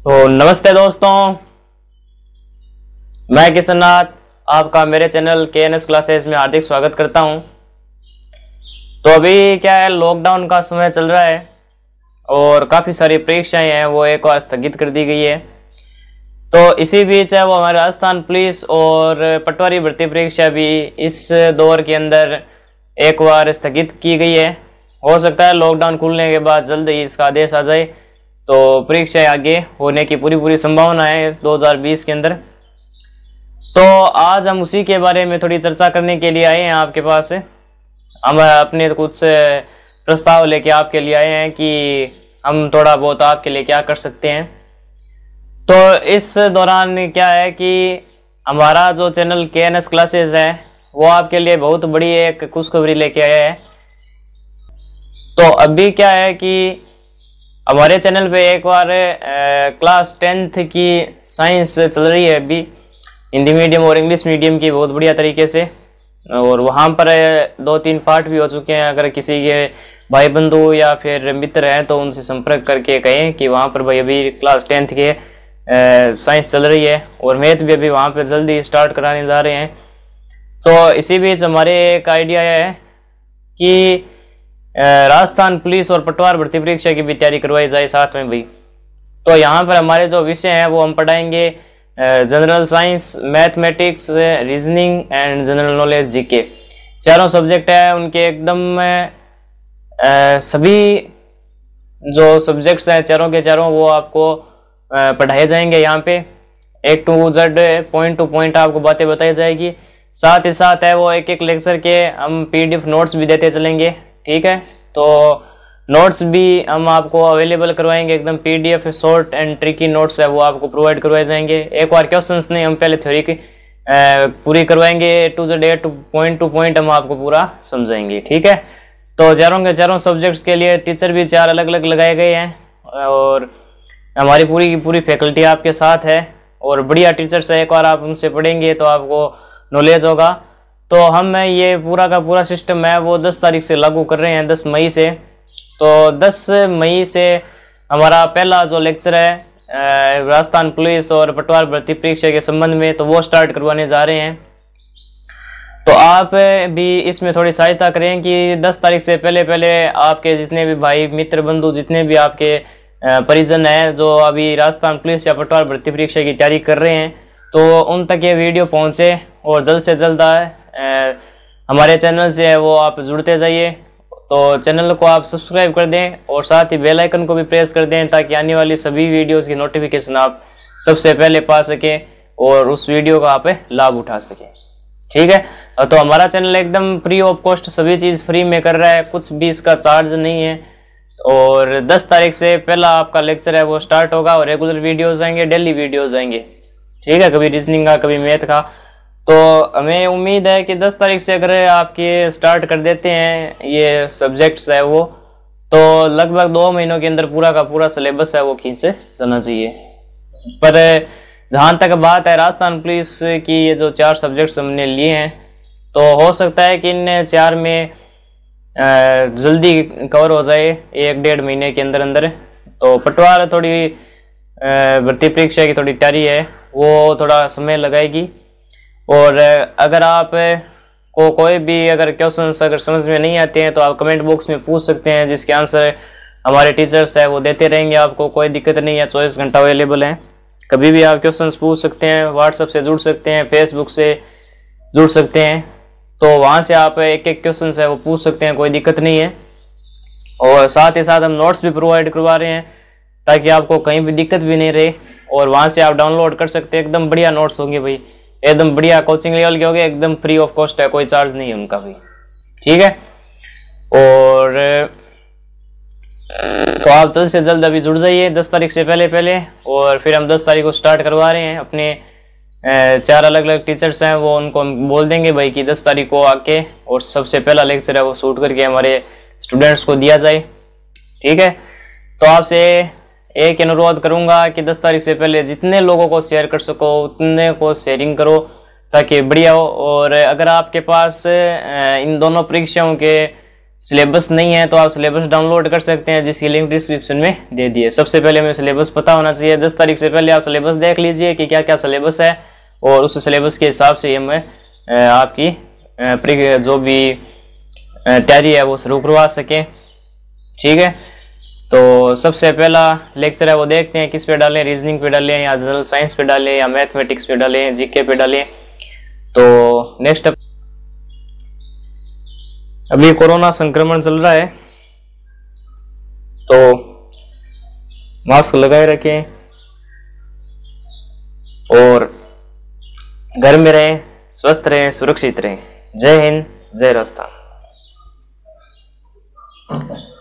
तो नमस्ते दोस्तों मैं किशन नाथ आपका मेरे चैनल के एन एस में हार्दिक स्वागत करता हूं तो अभी क्या है लॉकडाउन का समय चल रहा है और काफ़ी सारी परीक्षाएं हैं वो एक बार स्थगित कर दी गई है तो इसी बीच है वो हमारे राजस्थान पुलिस और पटवारी भर्ती परीक्षा भी इस दौर के अंदर एक बार स्थगित की गई है हो सकता है लॉकडाउन खुलने के बाद जल्द ही इसका आदेश आ जाए तो परीक्षाएं आगे होने की पूरी पूरी संभावना है 2020 के अंदर तो आज हम उसी के बारे में थोड़ी चर्चा करने के लिए आए हैं आपके पास हम अपने कुछ प्रस्ताव लेके आपके लिए आए हैं कि हम थोड़ा बहुत आपके लिए क्या कर सकते हैं तो इस दौरान क्या है कि हमारा जो चैनल के एन एस क्लासेज है वो आपके लिए बहुत बड़ी एक खुशखबरी लेके आया है तो अभी क्या है कि हमारे चैनल पे एक बार क्लास टेंथ की साइंस चल रही है अभी हिंदी मीडियम और इंग्लिश मीडियम की बहुत बढ़िया तरीके से और वहाँ पर दो तीन पार्ट भी हो चुके हैं अगर किसी के भाई बंधु या फिर मित्र हैं तो उनसे संपर्क करके कहें कि वहाँ पर भाई अभी क्लास टेंथ के साइंस चल रही है और मैथ भी अभी वहाँ पर जल्दी स्टार्ट कराने जा रहे हैं तो इसी बीच हमारे एक आइडिया है कि राजस्थान पुलिस और पटवार भर्ती परीक्षा की भी तैयारी करवाई जाए साथ में भी तो यहाँ पर हमारे जो विषय हैं वो हम पढ़ाएंगे general science mathematics reasoning and general knowledge GK चारों सब्जेक्ट है उनके एकदम सभी जो सब्जेक्ट्स हैं चारों के चारों वो आपको पढ़ाए जाएंगे यहाँ पे एक to Z point to point आपको बातें बताई जाएगी साथ ही साथ है वो एक एक लेक्चर के हम पीडीएफ नोट्स भी देते चलेंगे ठीक है तो नोट्स भी हम आपको अवेलेबल करवाएंगे एकदम PDF short and tricky notes है वो आपको प्रोवाइड करवाए जाएंगे एक बार क्वेश्चंस नहीं हम पहले थ्योरी की पूरी करवाएंगे to Z A to point to point हम आपको पूरा समझाएंगे ठीक है तो चारों के चारों सब्जेक्ट्स के लिए टीचर भी चार अलग अलग लगाए गए हैं और हमारी पूरी की पूरी फैकल्टी आपके साथ है और बढ़िया टीचर्स है एक बार आप उनसे पढ़ेंगे तो आपको नॉलेज होगा तो हम ये पूरा का पूरा सिस्टम है वो दस तारीख से लागू कर रहे हैं दस मई से तो दस मई से हमारा पहला जो लेक्चर है राजस्थान पुलिस और पटवार भर्ती परीक्षा के संबंध में तो वो स्टार्ट करवाने जा रहे हैं तो आप भी इसमें थोड़ी सहायता करें कि 10 तारीख से पहले पहले आपके जितने भी भाई मित्र बंधु जितने भी आपके परिजन हैं जो अभी राजस्थान पुलिस या पटवार भर्ती परीक्षा की तैयारी कर रहे हैं तो उन तक ये वीडियो पहुंचे और जल्द से जल्द आए हमारे चैनल से है वो आप जुड़ते जाइए तो चैनल को आप सब्सक्राइब कर दें और साथ ही बेल आइकन को भी प्रेस कर दें ताकि आने वाली सभी वीडियोस की नोटिफिकेशन आप सबसे पहले पा सकें और उस वीडियो का आप लाभ उठा सकें ठीक है तो हमारा चैनल एकदम फ्री ऑफ कॉस्ट सभी चीज़ फ्री में कर रहा है कुछ भी इसका चार्ज नहीं है और 10 तारीख से पहला आपका लेक्चर है वो स्टार्ट होगा और रेगुलर वीडियोज आएंगे डेली वीडियोज आएंगे ठीक है कभी रीजनिंग का कभी मैथ का तो हमें उम्मीद है कि 10 तारीख से अगर आपके स्टार्ट कर देते हैं ये सब्जेक्ट्स है वो तो लगभग दो महीनों के अंदर पूरा का पूरा सिलेबस है वो खींचे जाना चाहिए पर जहाँ तक बात है राजस्थान पुलिस की ये जो चार सब्जेक्ट्स हमने लिए हैं तो हो सकता है कि इन चार में जल्दी कवर हो जाए एक डेढ़ महीने के अंदर अंदर तो पटवार थोड़ी भर्ती परीक्षा की थोड़ी तैयारी है वो थोड़ा समय लगाएगी और अगर आप को कोई भी अगर क्वेश्चन अगर समझ में नहीं आते हैं तो आप कमेंट बॉक्स में पूछ सकते हैं जिसके आंसर हमारे टीचर्स है वो देते रहेंगे आपको कोई दिक्कत नहीं है चौबीस घंटा अवेलेबल है कभी भी आप क्वेश्चन पूछ सकते हैं व्हाट्सएप से जुड़ सकते हैं फेसबुक से जुड़ सकते हैं तो वहाँ से आप एक एक क्वेश्चन है वो पूछ सकते हैं कोई दिक्कत नहीं है और साथ ही साथ हम नोट्स भी प्रोवाइड करवा रहे हैं ताकि आपको कहीं भी दिक्कत भी नहीं रहे और वहाँ से आप डाउनलोड कर सकते हैं एकदम बढ़िया नोट्स होंगे भाई एकदम बढ़िया कोचिंग लेवल के हो गए एकदम फ्री ऑफ कॉस्ट है कोई चार्ज नहीं है उनका भी ठीक है और तो आप जल्द से जल्द अभी जुड़ जाइए दस तारीख से पहले पहले और फिर हम दस तारीख को स्टार्ट करवा रहे हैं अपने चार अलग अलग टीचर्स हैं वो उनको हम बोल देंगे भाई कि दस तारीख को आके और सबसे पहला लेक्चर है वो शूट करके हमारे स्टूडेंट्स को दिया जाए ठीक है तो आपसे एक अनुरोध करूंगा कि दस तारीख से पहले जितने लोगों को शेयर कर सको उतने को शेयरिंग करो ताकि बढ़िया हो और अगर आपके पास इन दोनों परीक्षाओं के सिलेबस नहीं है तो आप सिलेबस डाउनलोड कर सकते हैं जिसकी लिंक डिस्क्रिप्शन में दे दिए सबसे पहले हमें सिलेबस पता होना चाहिए दस तारीख से पहले आप सिलेबस देख लीजिए कि क्या क्या सिलेबस है और उस सिलेबस के हिसाब से हमें आपकी जो भी तैयारी है वो शुरू करवा सकें ठीक है तो सबसे पहला लेक्चर है वो देखते हैं किस पे डालें रीजनिंग पे डालें या जनरल साइंस पे डालें या मैथमेटिक्स पे डालें जीके पे डालें तो नेक्स्ट अभी कोरोना संक्रमण चल रहा है तो मास्क लगाए रखें और घर में रहें स्वस्थ रहें सुरक्षित रहें जय हिंद जय राजस्थान